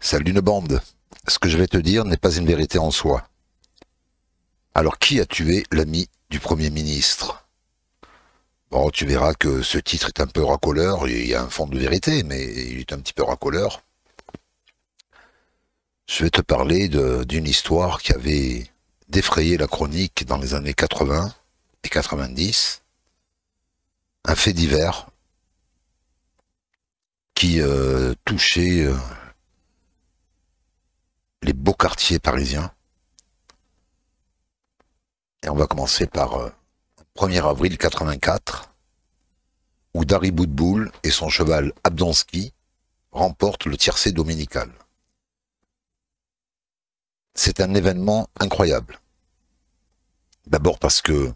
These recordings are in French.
celle d'une bande. Ce que je vais te dire n'est pas une vérité en soi. Alors qui a tué l'ami du Premier ministre Bon, tu verras que ce titre est un peu racoleur, il y a un fond de vérité, mais il est un petit peu racoleur. Je vais te parler d'une histoire qui avait défrayé la chronique dans les années 80 et 90. Un fait divers qui euh, touchait euh, les beaux quartiers parisiens. Et on va commencer par 1er euh, avril 84, où Dari Boudboul et son cheval Abdonski remportent le tiercé dominical. C'est un événement incroyable. D'abord parce que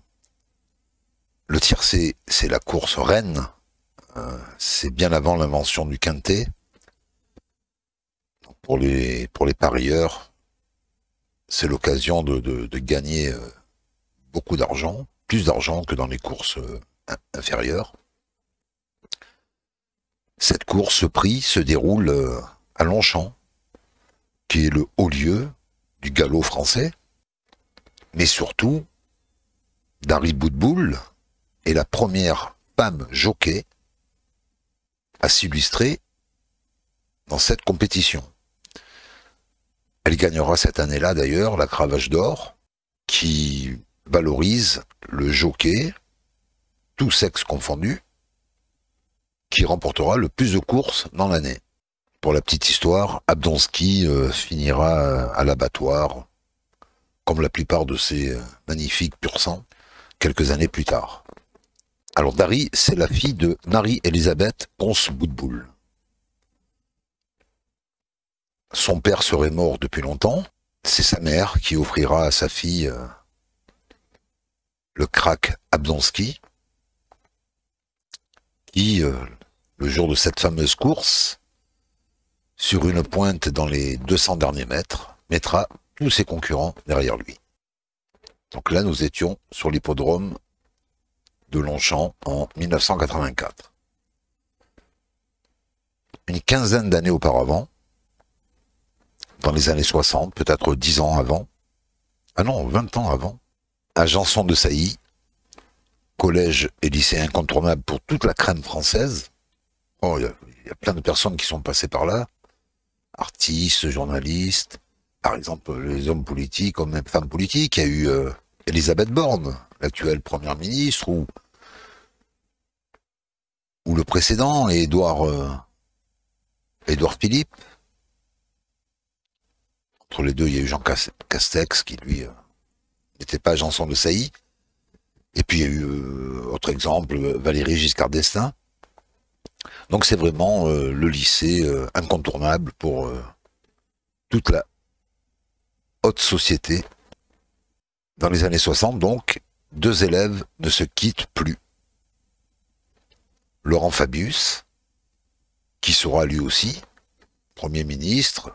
le tiercé, c'est la course reine. Euh, c'est bien avant l'invention du quintet pour les, pour les parieurs, c'est l'occasion de, gagner euh, beaucoup d'argent, plus d'argent que dans les courses euh, inférieures. Cette course, prix, se déroule euh, à Longchamp, qui est le haut lieu du galop français, mais surtout, Darry Boudboul est la première femme jockey à s'illustrer dans cette compétition. Elle gagnera cette année-là d'ailleurs la cravache d'or qui valorise le jockey, tout sexe confondu, qui remportera le plus de courses dans l'année. Pour la petite histoire, Abdonski euh, finira à l'abattoir, comme la plupart de ses euh, magnifiques pur sang, quelques années plus tard. Alors Dari, c'est la fille de Marie-Elisabeth ponce son père serait mort depuis longtemps. C'est sa mère qui offrira à sa fille euh, le crack Abdonski, qui, euh, le jour de cette fameuse course, sur une pointe dans les 200 derniers mètres, mettra tous ses concurrents derrière lui. Donc là, nous étions sur l'hippodrome de Longchamp en 1984. Une quinzaine d'années auparavant, dans les années 60, peut-être 10 ans avant, ah non, 20 ans avant, à Janson de Sailly, collège et lycée incontournable pour toute la crème française. Oh, il y, a plein de personnes qui sont passées par là, artistes, journalistes, par exemple les hommes politiques, hommes et femmes politiques. Il y a eu euh, Elisabeth Borne, l'actuelle première ministre, ou, le précédent, Édouard, euh, Édouard Philippe. Entre les deux, il y a eu Jean Castex qui, lui, euh, n'était pas Janson de Saillie. Et puis, il y a eu, euh, autre exemple, Valérie Giscard d'Estaing. Donc, c'est vraiment euh, le lycée incontournable pour toute la haute société. Dans les années 60, donc, deux élèves ne se quittent plus. Laurent Fabius, qui sera lui aussi Premier ministre,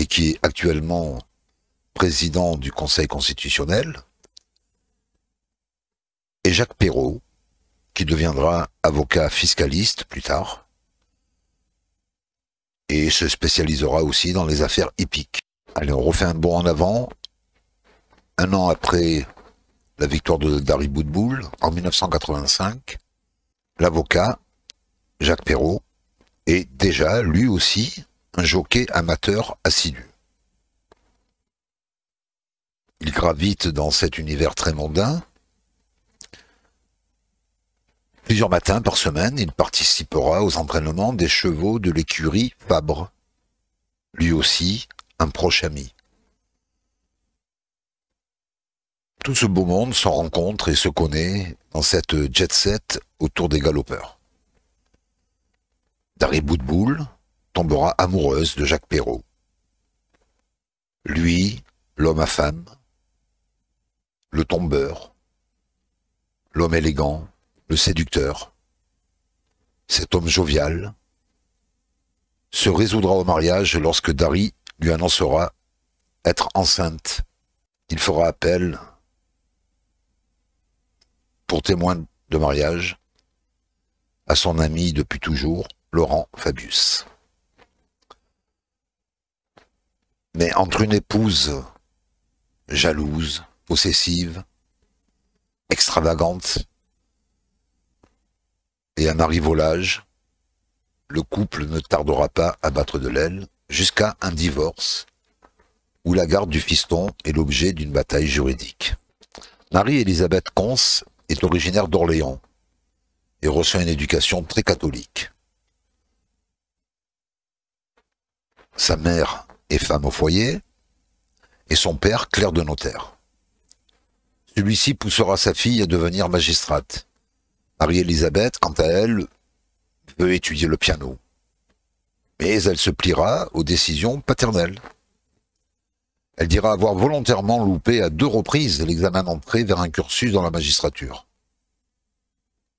et qui est actuellement président du Conseil constitutionnel, et Jacques Perrault, qui deviendra avocat fiscaliste plus tard, et se spécialisera aussi dans les affaires hippiques. Allez, on refait un bond en avant. Un an après la victoire de Dari Boudboul, en 1985, l'avocat, Jacques Perrault, est déjà lui aussi un jockey amateur assidu. Il gravite dans cet univers très mondain. Plusieurs matins par semaine, il participera aux entraînements des chevaux de l'écurie Fabre, lui aussi un proche ami. Tout ce beau monde s'en rencontre et se connaît dans cette jet set autour des galopeurs. Darry boule, tombera amoureuse de Jacques Perrault. Lui, l'homme à femme, le tombeur, l'homme élégant, le séducteur, cet homme jovial, se résoudra au mariage lorsque Dari lui annoncera être enceinte. Il fera appel pour témoin de mariage à son ami depuis toujours, Laurent Fabius. Mais entre une épouse jalouse, possessive, extravagante, et un mari volage, le couple ne tardera pas à battre de l'aile jusqu'à un divorce où la garde du fiston est l'objet d'une bataille juridique. Marie-Élisabeth Conce est originaire d'Orléans et reçoit une éducation très catholique. Sa mère, et femme au foyer, et son père clerc de notaire. Celui-ci poussera sa fille à devenir magistrate. Marie-Élisabeth, quant à elle, veut étudier le piano. Mais elle se pliera aux décisions paternelles. Elle dira avoir volontairement loupé à deux reprises l'examen d'entrée vers un cursus dans la magistrature.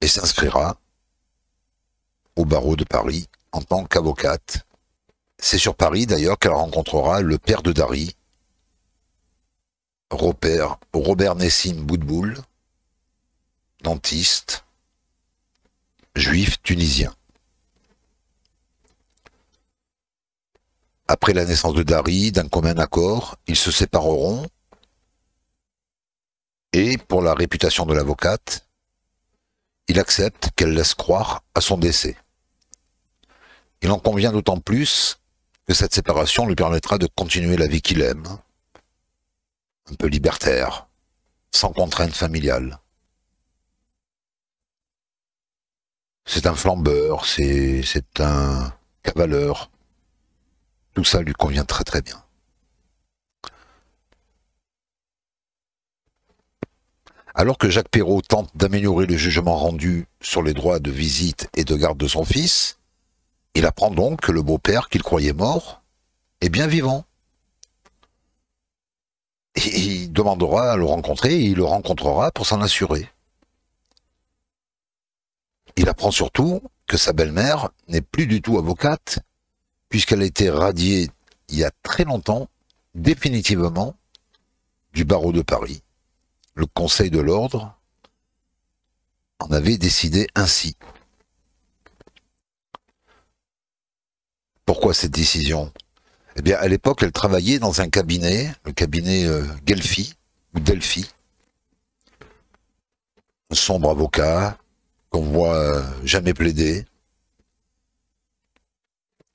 Et s'inscrira au barreau de Paris en tant qu'avocate c'est sur Paris d'ailleurs qu'elle rencontrera le père de Dari, Robert, Robert Nessim Boudboul, dentiste, juif tunisien. Après la naissance de Dari, d'un commun accord, ils se sépareront et, pour la réputation de l'avocate, il accepte qu'elle laisse croire à son décès. Il en convient d'autant plus cette séparation lui permettra de continuer la vie qu'il aime, un peu libertaire, sans contrainte familiale. C'est un flambeur, c'est un cavaleur. Tout ça lui convient très très bien. Alors que Jacques Perrault tente d'améliorer le jugement rendu sur les droits de visite et de garde de son fils, il apprend donc que le beau-père qu'il croyait mort est bien vivant. il demandera à le rencontrer et il le rencontrera pour s'en assurer. Il apprend surtout que sa belle-mère n'est plus du tout avocate, puisqu'elle a été radiée il y a très longtemps, définitivement, du barreau de Paris. Le Conseil de l'Ordre en avait décidé ainsi. Pourquoi cette décision Eh bien, à l'époque, elle travaillait dans un cabinet, le cabinet euh, Gelfi, ou Delphi. Un sombre avocat qu'on voit euh, jamais plaider,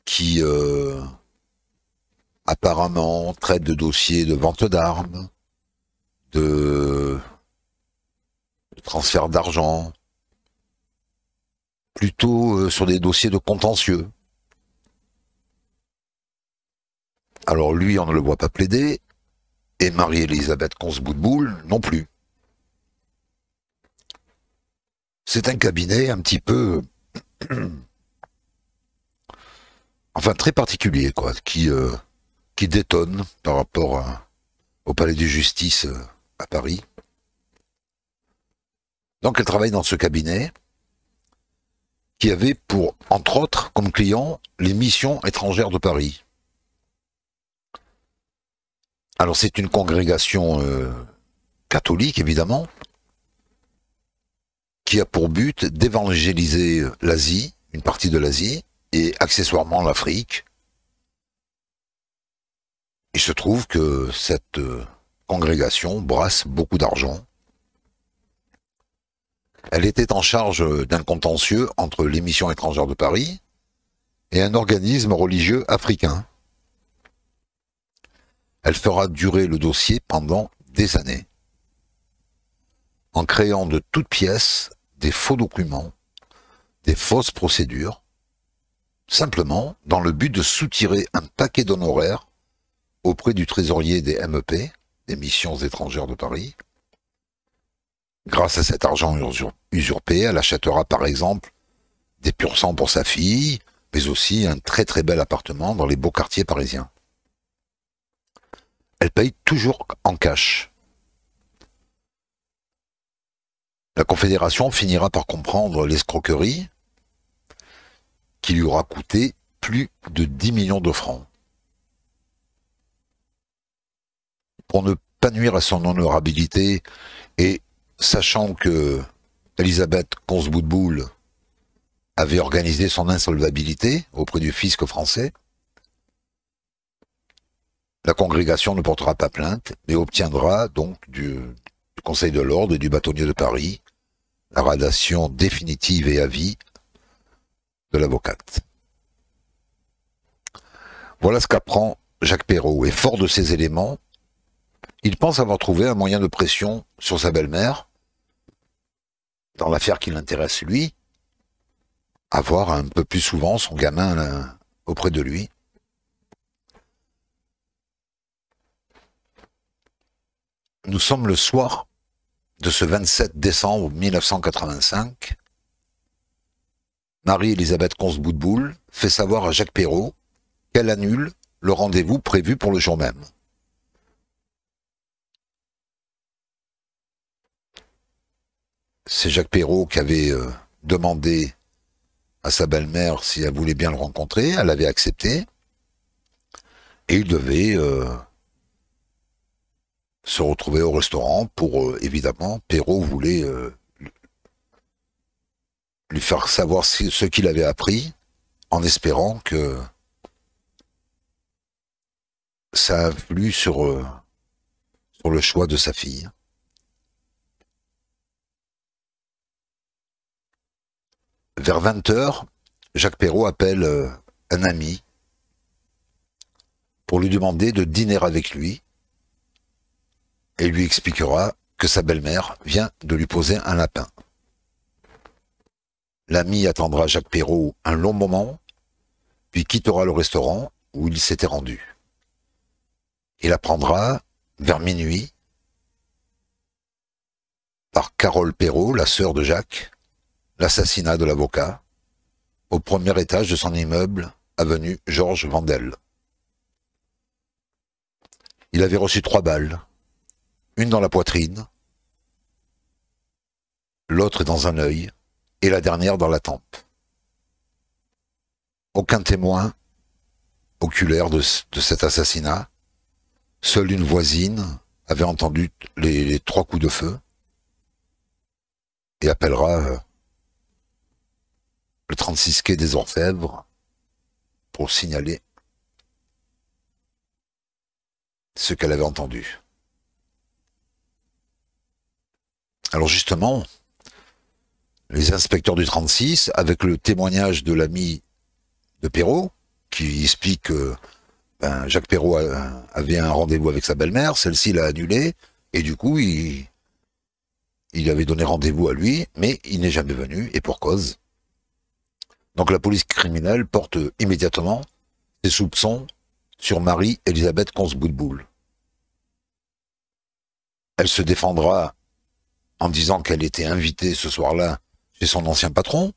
qui euh, apparemment traite de dossiers de vente d'armes, de transfert d'argent, plutôt sur des dossiers de contentieux Alors lui, on ne le voit pas plaider, et Marie-Élisabeth boule, non plus. C'est un cabinet un petit peu... enfin, très particulier, quoi, qui, euh, qui détonne par rapport au palais de justice euh, à Paris. Donc elle travaille dans ce cabinet qui avait pour, entre autres, comme client, les missions étrangères de Paris. Alors c'est une congrégation euh, catholique, évidemment, qui a pour but d'évangéliser l'Asie, une partie de l'Asie, et accessoirement l'Afrique. Il se trouve que cette euh, congrégation brasse beaucoup d'argent. Elle était en charge d'un contentieux entre l'émission étrangère de Paris et un organisme religieux africain. Elle fera durer le dossier pendant des années. En créant de toutes pièces des faux documents, des fausses procédures, simplement dans le but de soutirer un paquet d'honoraires auprès du trésorier des MEP, des missions étrangères de Paris. Grâce à cet argent usurpé, elle achètera par exemple des pur pour sa fille, mais aussi un très très bel appartement dans les beaux quartiers parisiens elle paye toujours en cash. La Confédération finira par comprendre l'escroquerie qui lui aura coûté plus de 10 millions de francs. Pour ne pas nuire à son honorabilité et sachant que Elisabeth Consboudboul avait organisé son insolvabilité auprès du fisc français, la congrégation ne portera pas plainte, mais obtiendra donc du, Conseil de l'Ordre et du bâtonnier de Paris la radation définitive et à vie de l'avocate. Voilà ce qu'apprend Jacques Perrault, et fort de ces éléments, il pense avoir trouvé un moyen de pression sur sa belle-mère, dans l'affaire qui l'intéresse lui, avoir un peu plus souvent son gamin euh, auprès de lui. Nous sommes le soir de ce 27 décembre 1985. Marie-Elisabeth Consboudboul fait savoir à Jacques Perrault qu'elle annule le rendez-vous prévu pour le jour même. C'est Jacques Perrault qui avait euh, demandé à sa belle-mère si elle voulait bien le rencontrer. Elle avait accepté. Et il devait euh, se retrouver au restaurant pour, euh, évidemment, Perrault voulait euh, lui faire savoir ce qu'il avait appris en espérant que ça influe sur, euh, sur le choix de sa fille. Vers 20h, Jacques Perrault appelle un ami pour lui demander de dîner avec lui et lui expliquera que sa belle-mère vient de lui poser un lapin. L'ami attendra Jacques Perrault un long moment, puis quittera le restaurant où il s'était rendu. Il apprendra, vers minuit, par Carole Perrault, la sœur de Jacques, l'assassinat de l'avocat, au premier étage de son immeuble, avenue Georges Vandel. Il avait reçu trois balles, une dans la poitrine, l'autre dans un œil et la dernière dans la tempe. Aucun témoin oculaire de, cet assassinat. Seule une voisine avait entendu les, les trois coups de feu et appellera euh, le 36 quai des Orfèvres pour signaler ce qu'elle avait entendu. Alors justement, les inspecteurs du 36, avec le témoignage de l'ami de Perrault, qui explique que ben, Jacques Perrault avait un rendez-vous avec sa belle-mère, celle-ci l'a annulé, et du coup, il, avait donné rendez-vous à lui, mais il n'est jamais venu, et pour cause. Donc la police criminelle porte immédiatement ses soupçons sur Marie-Elisabeth Consboudboul. Elle se défendra en disant qu'elle était invitée ce soir-là chez son ancien patron.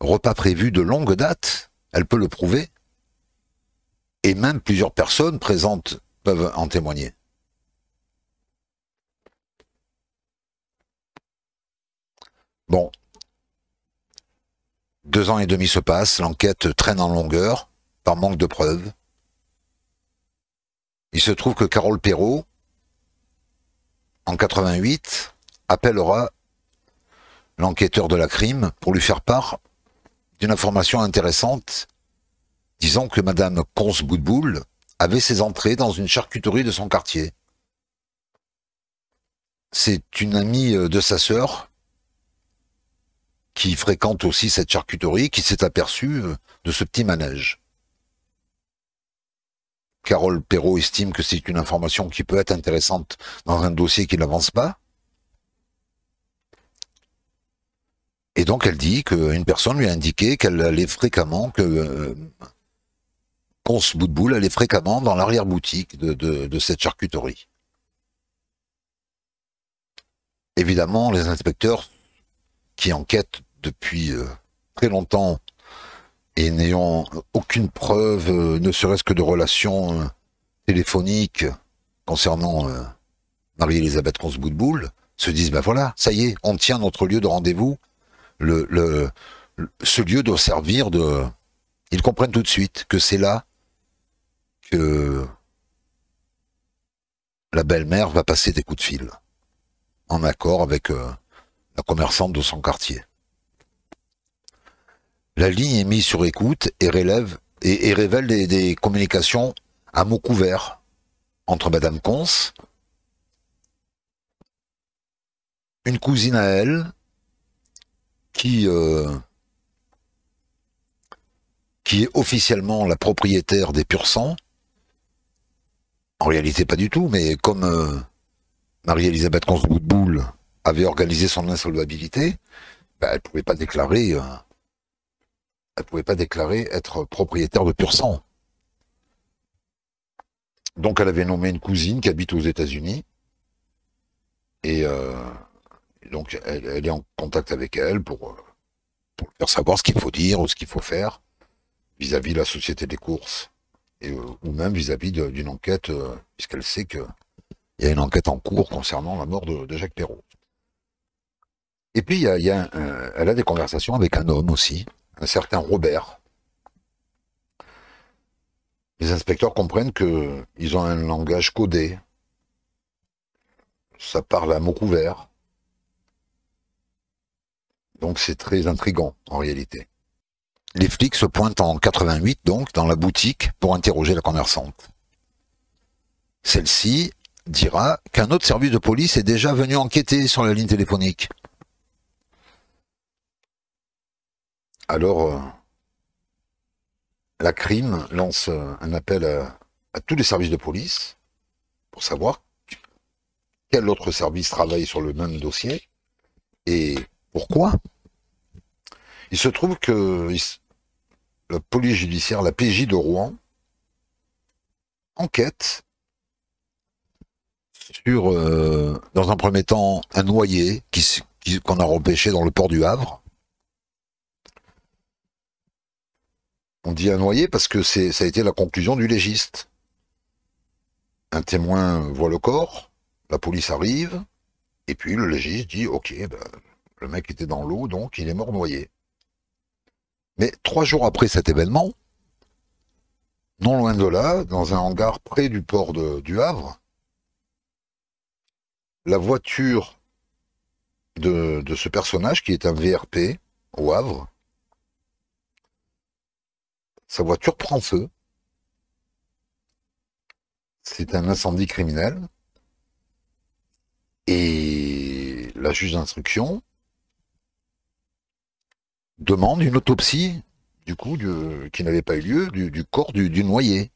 Repas prévu de longue date, elle peut le prouver. Et même plusieurs personnes présentes peuvent en témoigner. Bon. Deux ans et demi se passent, l'enquête traîne en longueur, par manque de preuves. Il se trouve que Carole Perrault, en 88, appellera l'enquêteur de la crime pour lui faire part d'une information intéressante, disant que Madame Conce Boudboul avait ses entrées dans une charcuterie de son quartier. C'est une amie euh, de sa sœur qui fréquente aussi cette charcuterie qui s'est aperçue euh, de ce petit manège. Carole Perrault estime que c'est une information qui peut être intéressante dans un dossier qui n'avance pas. Et donc elle dit qu'une personne lui a indiqué qu'elle allait fréquemment, que bout de boule allait fréquemment dans l'arrière-boutique de, cette charcuterie. Évidemment, les inspecteurs qui enquêtent depuis euh, très longtemps et n'ayant aucune preuve, euh, ne serait-ce que de relations euh, téléphoniques concernant euh, Marie-Elisabeth Consboutboul, se disent, ben voilà, ça y est, on tient notre lieu de rendez-vous, ce lieu doit servir de... Ils comprennent tout de suite que c'est là que la belle-mère va passer des coups de fil, en accord avec la commerçante de son quartier. La ligne est mise sur écoute et révèle des, communications à mots couverts entre Madame Cons, une cousine à elle, qui, euh, qui est officiellement la propriétaire des pur sang. En réalité, pas du tout, mais comme euh, Marie-Elisabeth Conce-Goutteboule avait organisé son insolvabilité, bah, elle ne pouvait pas déclarer. Euh, elle ne pouvait pas déclarer être propriétaire de pur sang. Donc elle avait nommé une cousine qui habite aux États-Unis. Et, euh, donc elle, est en contact avec elle euh, pour, faire savoir ce qu'il faut dire ou ce qu'il faut faire vis-à-vis de la société des courses. Et, euh, ou même vis-à-vis d'une enquête, puisqu'elle sait qu'il y a une enquête en cours concernant la mort de, Jacques Perrault. Et puis, y elle a des conversations avec un homme aussi, un certain Robert. Les inspecteurs comprennent qu'ils ont un langage codé. Ça parle à mots couverts. Donc c'est très intrigant en réalité. Les flics se pointent en 88 donc dans la boutique pour interroger la commerçante. Celle-ci dira qu'un autre service de police est déjà venu enquêter sur la ligne téléphonique. Alors, euh, la crime lance euh, un appel à, tous les services de police pour savoir quel autre service travaille sur le même dossier et pourquoi. Il se trouve que la police judiciaire, la PJ de Rouen, enquête sur, euh, dans un premier temps, un noyé qu'on a repêché dans le port du Havre On dit un noyé parce que ça a été la conclusion du légiste. Un témoin voit le corps, la police arrive, et puis le légiste dit Ok, ben, le mec était dans l'eau, donc il est mort noyé. Mais trois jours après cet événement, non loin de là, dans un hangar près du port de, du Havre, la voiture de ce personnage, qui est un VRP au Havre, sa voiture prend feu. C'est un incendie criminel. Et la juge d'instruction demande une autopsie, du coup, qui n'avait pas eu lieu, du, corps du, du, noyé.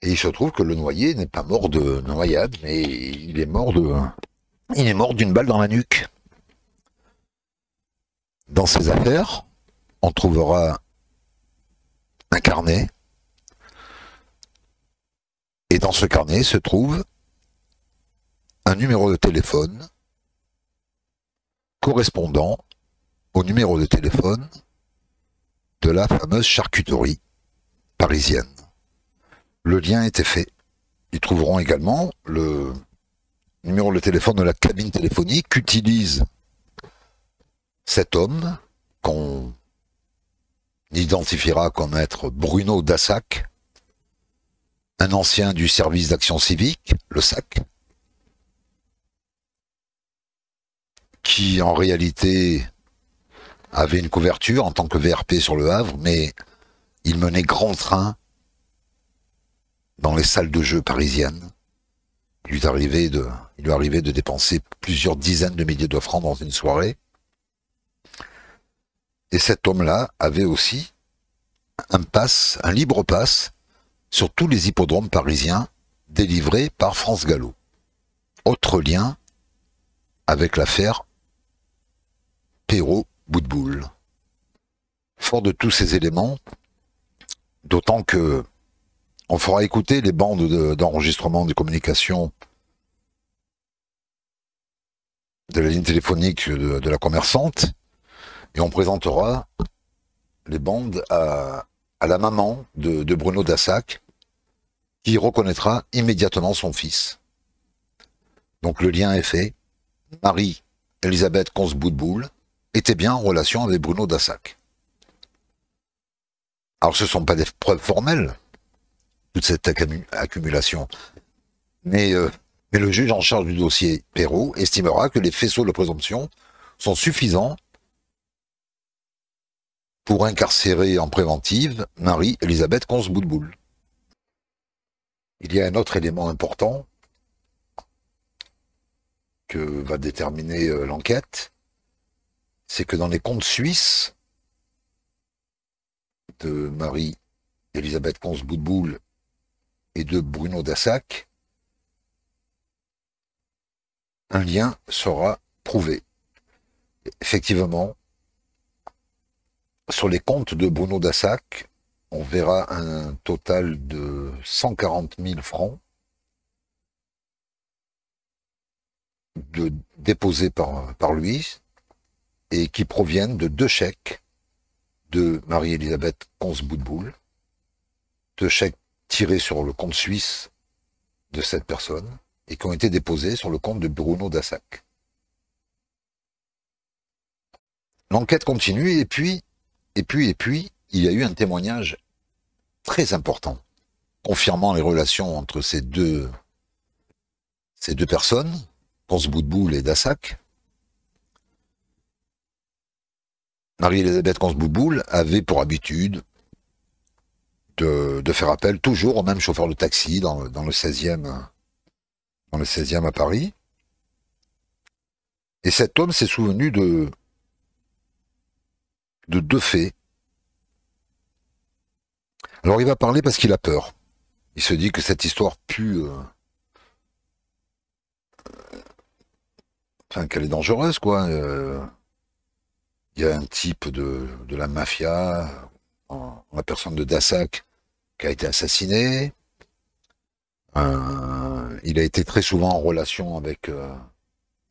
Et il se trouve que le noyé n'est pas mort de noyade, mais il est mort de, il est mort d'une balle dans la nuque. Dans ces affaires, on trouvera un carnet. Et dans ce carnet se trouve un numéro de téléphone correspondant au numéro de téléphone de la fameuse charcuterie parisienne. Le lien était fait. Ils trouveront également le numéro de téléphone de la cabine téléphonique qu'utilise cet homme qu'on identifiera comme être Bruno Dassac, un ancien du service d'action civique, le SAC, qui en réalité avait une couverture en tant que VRP sur le Havre, mais il menait grand train dans les salles de jeu parisiennes. Il lui arrivait de, il de dépenser plusieurs dizaines de milliers de francs dans une soirée. Et cet homme-là avait aussi un passe, un libre passe sur tous les hippodromes parisiens délivrés par France Gallo. Autre lien avec l'affaire Perrault-Boutboul. Fort de tous ces éléments, d'autant que on fera écouter les bandes d'enregistrement des communications de la ligne téléphonique de la commerçante, et on présentera les bandes à, la maman de, Bruno Dassac, qui reconnaîtra immédiatement son fils. Donc le lien est fait. Marie, Elisabeth Consboudboul, était bien en relation avec Bruno Dassac. Alors ce ne sont pas des preuves formelles, toute cette accumulation, mais, euh, mais le juge en charge du dossier Perrault estimera que les faisceaux de présomption sont suffisants pour incarcérer en préventive Marie-Elisabeth Consboudboul. Il y a un autre élément important que va déterminer euh, l'enquête, c'est que dans les comptes suisses de Marie-Elisabeth Consboudboul et de Bruno Dassac, un lien sera prouvé. Effectivement, sur les comptes de Bruno Dassac, on verra un total de 140 000 francs déposés par, par lui et qui proviennent de deux chèques de Marie-Elisabeth Consboudboul, deux chèques tirés sur le compte suisse de cette personne et qui ont été déposés sur le compte de Bruno Dassac. L'enquête continue et puis et puis, et puis, il y a eu un témoignage très important confirmant les relations entre ces deux, ces deux personnes, Ponce et Dassac. Marie-Elisabeth Consbouboul avait pour habitude de, faire appel toujours au même chauffeur de taxi dans, dans le 16e, dans le 16e à Paris. Et cet homme s'est souvenu de, de deux faits. Alors il va parler parce qu'il a peur. Il se dit que cette histoire pue... Euh, enfin, qu'elle est dangereuse, quoi. Euh. Il y a un type de, la mafia, la personne de Dassac, qui a été assassiné. Euh, il a été très souvent en relation avec,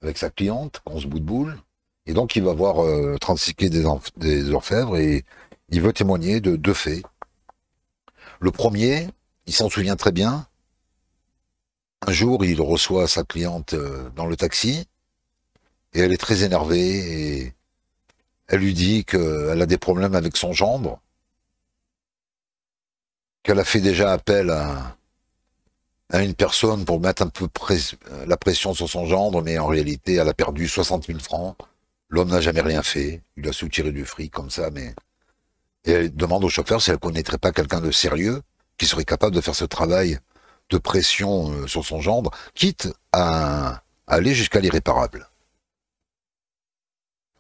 avec sa cliente, qu'on se Bout de Boule. Et donc, il va voir 36 euh, des, des, orfèvres et il veut témoigner de deux faits. Le premier, il s'en souvient très bien. Un jour, il reçoit sa cliente euh, dans le taxi et elle est très énervée et elle lui dit qu'elle a des problèmes avec son gendre, qu'elle a fait déjà appel à, à une personne pour mettre un peu la pression sur son gendre, mais en réalité, elle a perdu 60 000 francs L'homme n'a jamais rien fait. Il a soutiré du fric comme ça, mais. Et elle demande au chauffeur si elle connaîtrait pas quelqu'un de sérieux qui serait capable de faire ce travail de pression euh, sur son gendre, quitte à aller jusqu'à l'irréparable.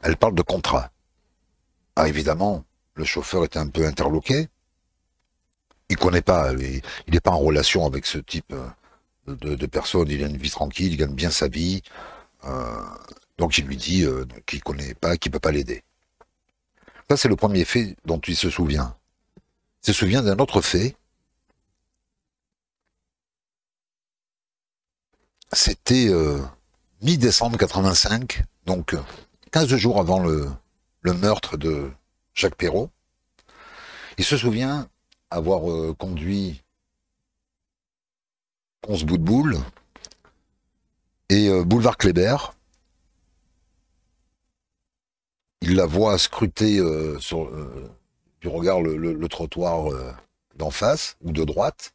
Elle parle de contrat. Ah, évidemment, le chauffeur est un peu interloqué. Il connaît pas, euh, il n'est pas en relation avec ce type euh, de, personne. Il a une vie tranquille, il gagne bien sa vie. Donc il lui dit euh, qu'il ne connaît pas, qu'il ne peut pas l'aider. Ça, c'est le premier fait dont il se souvient. Il se souvient d'un autre fait. C'était euh, mi-décembre 85, donc 15 jours avant le, meurtre de Jacques Perrault. Il se souvient avoir euh, conduit 11 bouts de boule et boulevard Kléber, il la voit scruter euh, sur, euh, du regard le, trottoir euh, d'en face ou de droite.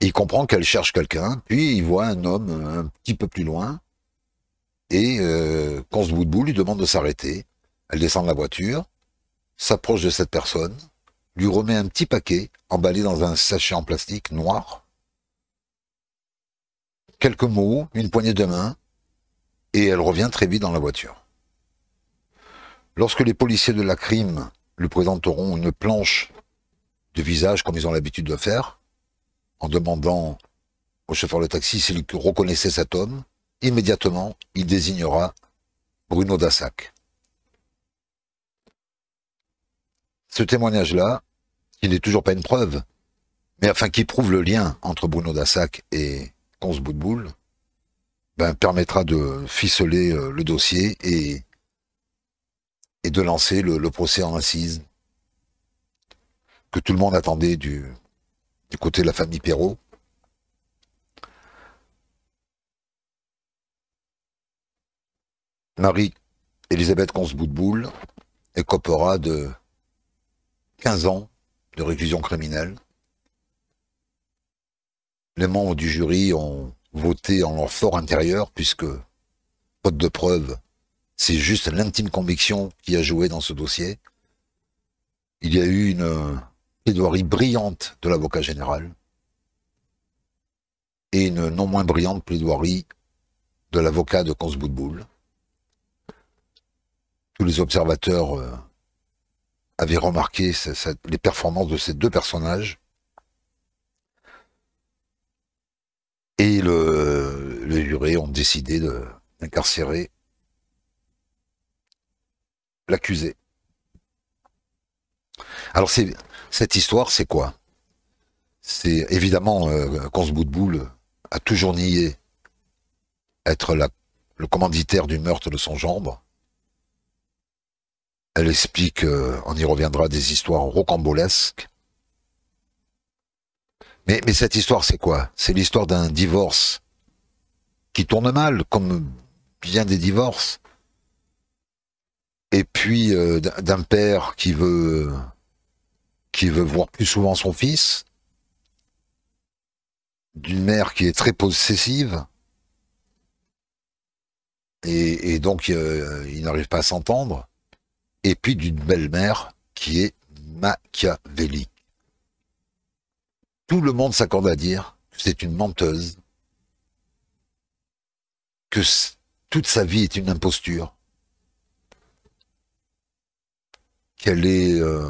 il comprend qu'elle cherche quelqu'un, puis il voit un homme un petit peu plus loin, et bout de boule lui demande de s'arrêter. Elle descend de la voiture, s'approche de cette personne, lui remet un petit paquet emballé dans un sachet en plastique noir, quelques mots, une poignée de main, et elle revient très vite dans la voiture. Lorsque les policiers de la crime lui présenteront une planche de visage comme ils ont l'habitude de faire, en demandant au chauffeur de taxi s'il reconnaissait cet homme, immédiatement, il désignera Bruno Dassac. Ce témoignage-là, qui n'est toujours pas une preuve, mais afin qu'il prouve le lien entre Bruno Dassac et Conce ben, permettra de ficeler euh, le dossier et et de lancer le, procès en assise que tout le monde attendait du, côté de la famille Perrault. Marie-Elisabeth est écopera de 15 ans de réclusion criminelle. Les membres du jury ont voté en leur fort intérieur puisque, faute de preuves, c'est juste l'intime conviction qui a joué dans ce dossier. Il y a eu une euh, plaidoirie brillante de l'avocat général et une non moins brillante plaidoirie de l'avocat de Consboudboul. Tous les observateurs euh, avaient remarqué les performances de ces deux personnages. Et le, les jurés ont décidé d'incarcérer l'accusé. Alors cette histoire, c'est quoi C'est évidemment euh, se bout de boule a toujours nié être le commanditaire du meurtre de son gendre. Elle explique, euh, on y reviendra, des histoires rocambolesques. mais cette histoire, c'est quoi C'est l'histoire d'un divorce qui tourne mal, comme bien des divorces et puis euh, d'un père qui veut qui veut voir plus souvent son fils, d'une mère qui est très possessive, et, donc euh, il n'arrive pas à s'entendre, et puis d'une belle-mère qui est machiavélique. Tout le monde s'accorde à dire que c'est une menteuse, que toute sa vie est une imposture, qu'elle est euh,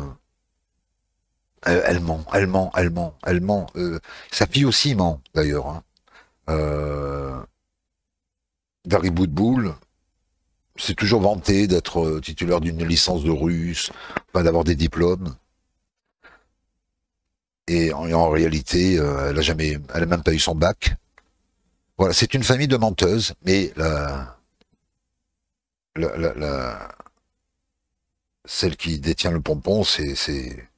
elle, ment, elle ment, elle ment, elle ment. Euh, sa fille aussi ment d'ailleurs. Hein. Euh, Dari Boudboul s'est toujours vanté d'être titulaire d'une licence de russe, d'avoir des diplômes. Et en, réalité, elle n'a jamais, elle a même pas eu son bac. Voilà, c'est une famille de menteuses, mais la celle qui détient le pompon, c'est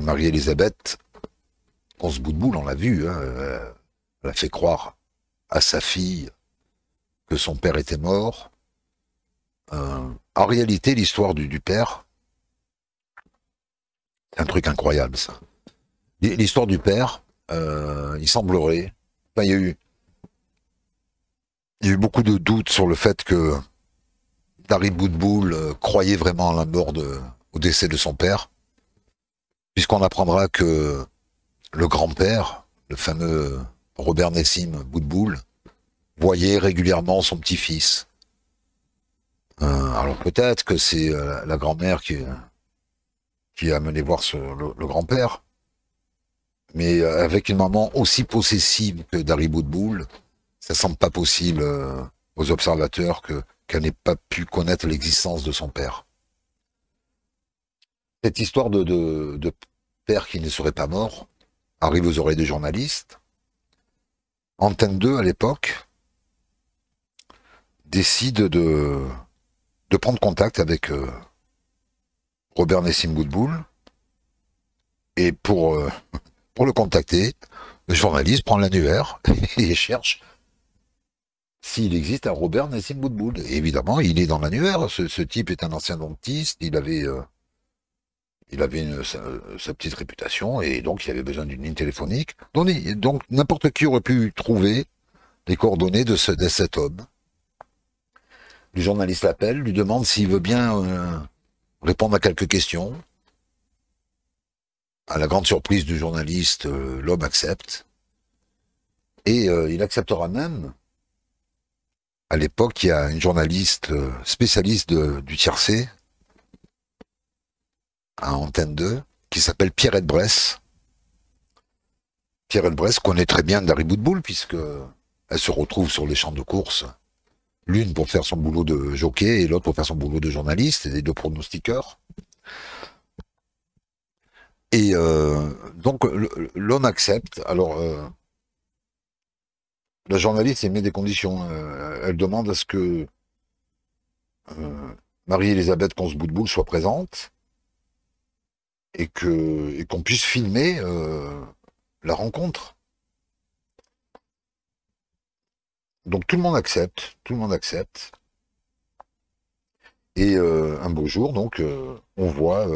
Marie-Elisabeth. On se bout de boule, on l'a vu. Hein, euh, elle a fait croire à sa fille que son père était mort. Euh, en réalité, l'histoire du, père, c'est un truc incroyable, ça. L'histoire du père, euh, il semblerait. Ben, il y a eu. Il y a eu beaucoup de doutes sur le fait que Dari Boudboul euh, croyait vraiment à la mort de, au décès de son père, puisqu'on apprendra que le grand-père, le fameux Robert Nessim Boudboul, voyait régulièrement son petit-fils. Euh, alors peut-être que c'est euh, la grand-mère qui, qui a amené voir le, grand-père, mais avec une maman aussi possessive que Dari Boudboul, ça semble pas possible aux observateurs que qu'elle n'ait pas pu connaître l'existence de son père. Cette histoire de, père qui ne serait pas mort arrive aux oreilles des journalistes. Antenne 2, à l'époque, décide de, de prendre contact avec euh, Robert Nessim Goodbull. Et pour, euh, pour le contacter, le journaliste prend l'annuaire et cherche s'il existe un Robert Nassim Boudboud. évidemment, il est dans l'annuaire. Ce, type est un ancien dentiste. Il avait, euh, il avait sa, petite réputation et donc il avait besoin d'une ligne téléphonique. Donc, n'importe qui aurait pu trouver les coordonnées de, ce, cet homme. Le journaliste l'appelle, lui demande s'il veut bien euh, répondre à quelques questions. À la grande surprise du journaliste, euh, l'homme accepte. Et il acceptera même à l'époque, il y a une journaliste euh, spécialiste du tiercé à Antenne 2 qui s'appelle Pierrette Bresse. Pierrette Bresse connaît très bien Darry Boudboul puisque euh, elle se retrouve sur les champs de course. L'une pour faire son boulot de jockey et l'autre pour faire son boulot de journaliste et deux pronostiqueurs. Et euh, donc l'on accepte. Alors la journaliste émet des conditions. Euh, elle demande à ce que euh, Marie-Elisabeth Consboutboul soit présente et qu'on puisse filmer euh, la rencontre. Donc tout le monde accepte, tout le monde accepte. Et un beau jour, donc, on voit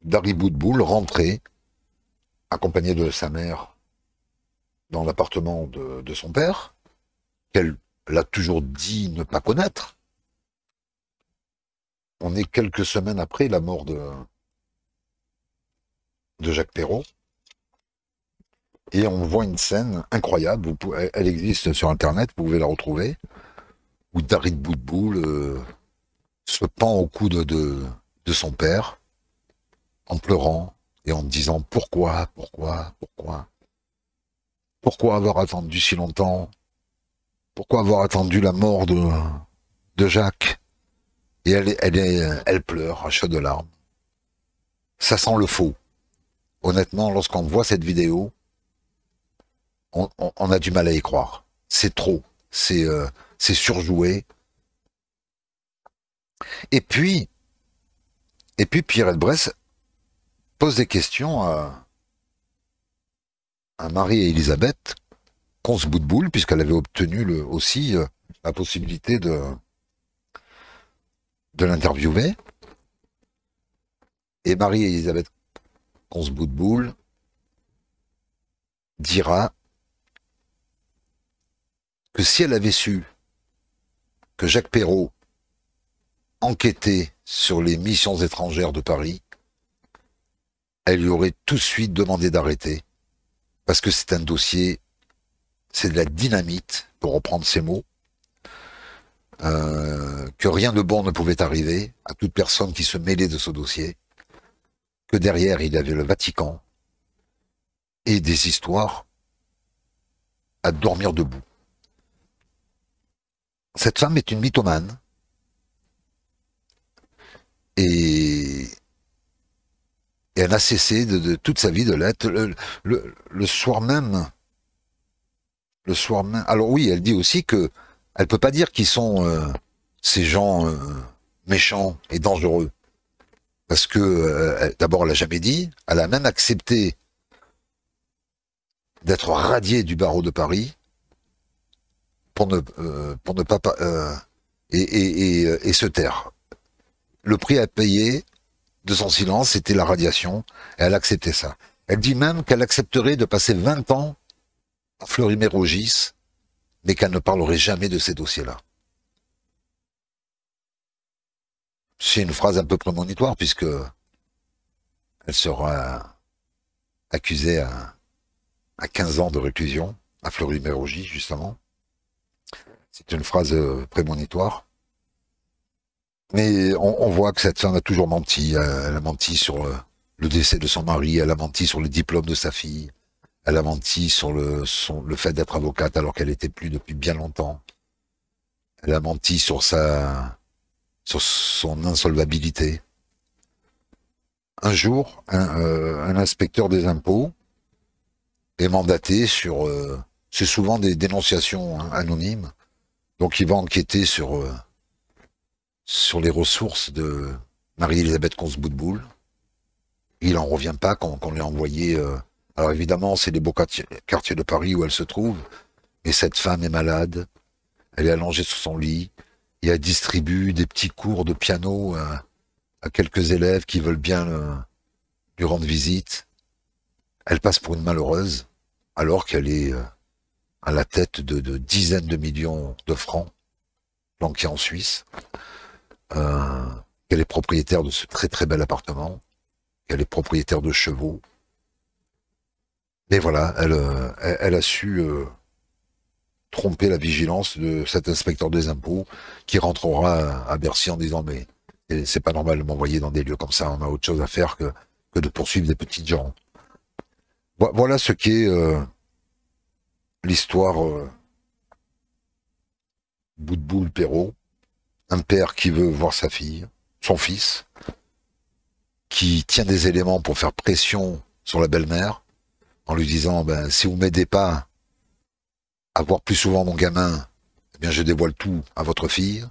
Dari Boutboul rentrer, accompagné de sa mère dans l'appartement de, son père, qu'elle l'a toujours dit ne pas connaître. On est quelques semaines après la mort de, de Jacques Perrault. Et on voit une scène incroyable, elle existe sur Internet, vous pouvez la retrouver, où Darit Boudboul euh, se pend au cou de, de son père, en pleurant et en disant pourquoi, pourquoi, pourquoi. Pourquoi avoir attendu si longtemps Pourquoi avoir attendu la mort de, de Jacques Et elle, elle, elle, pleure à de larmes. Ça sent le faux. Honnêtement, lorsqu'on voit cette vidéo, on, a du mal à y croire. C'est trop. C'est euh, surjoué. Et puis, et puis Pierre Edbresse pose des questions à, Marie et Elisabeth, se bout de boule, puisqu'elle avait obtenu le, aussi euh, la possibilité de, de l'interviewer. Et Marie-Elisabeth Consboutboul bout de boule dira que si elle avait su que Jacques Perrault enquêtait sur les missions étrangères de Paris, elle lui aurait tout de suite demandé d'arrêter parce que c'est un dossier, c'est de la dynamite, pour reprendre ces mots, euh, que rien de bon ne pouvait arriver à toute personne qui se mêlait de ce dossier, que derrière il y avait le Vatican et des histoires à dormir debout. Cette femme est une mythomane et et elle a cessé de, toute sa vie de l'être le, soir même. Le soir même. Alors oui, elle dit aussi que elle peut pas dire qui sont euh, ces gens euh, méchants et dangereux. Parce que euh, d'abord, elle l'a jamais dit. Elle a même accepté d'être radiée du barreau de Paris pour ne, pour ne pas et, et se taire. Le prix à payer, de son silence, c'était la radiation, et elle acceptait ça. Elle dit même qu'elle accepterait de passer 20 ans à Fleury-Mérogis, mais qu'elle ne parlerait jamais de ces dossiers-là. C'est une phrase un peu prémonitoire, puisque elle sera accusée à, à 15 ans de réclusion, à Fleury-Mérogis, justement. C'est une phrase prémonitoire. Mais on, voit que cette femme a toujours menti. Euh, elle a menti sur euh, le, décès de son mari, elle a menti sur le diplôme de sa fille, elle a menti sur le, son, le fait d'être avocate alors qu'elle n'était plus depuis bien longtemps. Elle a menti sur sa sur son insolvabilité. Un jour, un, euh, inspecteur des impôts est mandaté sur... c'est souvent des dénonciations hein, anonymes. Donc il va enquêter sur sur les ressources de Marie-Elisabeth Consboudboul. Il n'en revient pas quand, on l'a envoyé. Euh, alors évidemment, c'est les beaux quartiers, de Paris où elle se trouve. Et cette femme est malade. Elle est allongée sur son lit. Et elle distribue des petits cours de piano euh, à, quelques élèves qui veulent bien euh, lui rendre visite. Elle passe pour une malheureuse, alors qu'elle est à la tête de, dizaines de millions de francs, planqués en Suisse qu'elle est propriétaire de ce très très bel appartement, qu'elle est propriétaire de chevaux. Mais voilà, elle, euh, a su euh, tromper la vigilance de cet inspecteur des impôts qui rentrera à, Bercy en disant mais c'est pas normal de m'envoyer dans des lieux comme ça, on a autre chose à faire que, que de poursuivre des petites gens. Voilà ce qu'est euh, l'histoire bout de boule Perrault un père qui veut voir sa fille, son fils, qui tient des éléments pour faire pression sur la belle-mère, en lui disant ben, si vous m'aidez pas à voir plus souvent mon gamin, eh bien je dévoile tout à votre fille.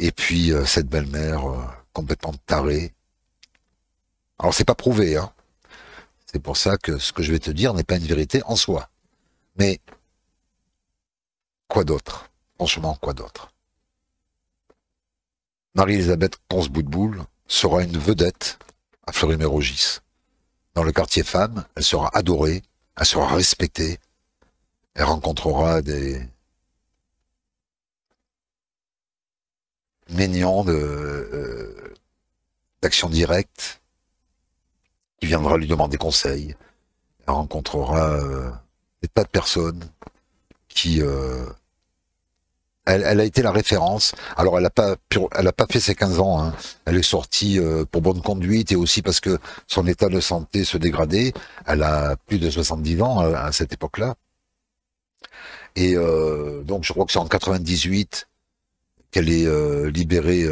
Et puis euh, cette belle-mère euh, complètement tarée. Alors c'est pas prouvé, hein. C'est pour ça que ce que je vais te dire n'est pas une vérité en soi. Mais quoi d'autre Franchement, quoi d'autre Marie-Elisabeth boule sera une vedette à Fleury-Mérogis. Dans le quartier femme, elle sera adorée, elle sera respectée, elle rencontrera des méniants euh, d'action directe qui viendra lui demander conseil. Elle rencontrera euh, des tas de personnes qui euh, elle, a été la référence. Alors elle n'a pas, elle pas fait ses 15 ans. Hein. Elle est sortie euh, pour bonne conduite et aussi parce que son état de santé se dégradait. Elle a plus de 70 ans euh, à, cette époque-là. Et euh, donc je crois que c'est en 98 qu'elle est libérée.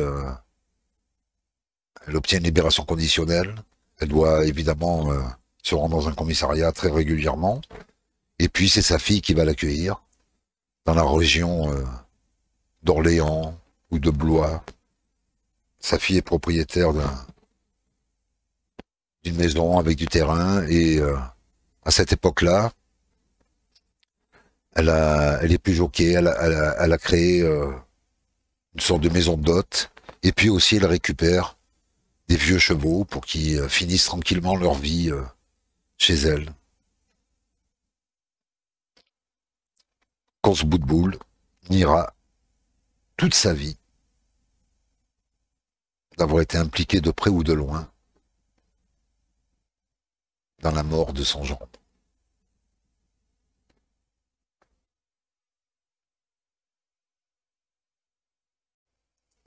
elle obtient une libération conditionnelle. Elle doit évidemment se rendre dans un commissariat très régulièrement. Et puis c'est sa fille qui va l'accueillir dans la région d'Orléans ou de Blois. Sa fille est propriétaire d'une maison avec du terrain et euh, à cette époque-là, elle, est plus jockey, elle, a, créé euh, une sorte de maison d'hôte et puis aussi elle récupère des vieux chevaux pour qu'ils euh, finissent tranquillement leur vie chez elle. Quand ce bout de boule, Nira toute sa vie, d'avoir été impliqué de près ou de loin dans la mort de son genre.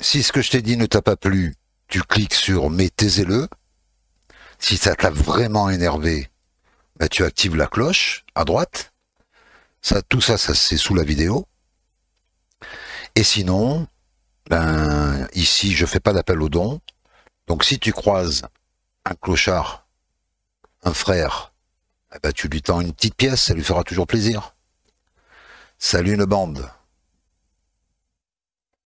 Si ce que je t'ai dit ne t'a pas plu, tu cliques sur Mais taisez-le. Si ça t'a vraiment énervé, bah, tu actives la cloche à droite. Ça, tout ça, ça c'est sous la vidéo. Et sinon, ben, ici, je ne fais pas d'appel au don, Donc si tu croises un clochard, un frère, eh ben, tu lui tends une petite pièce, ça lui fera toujours plaisir. Salut une bande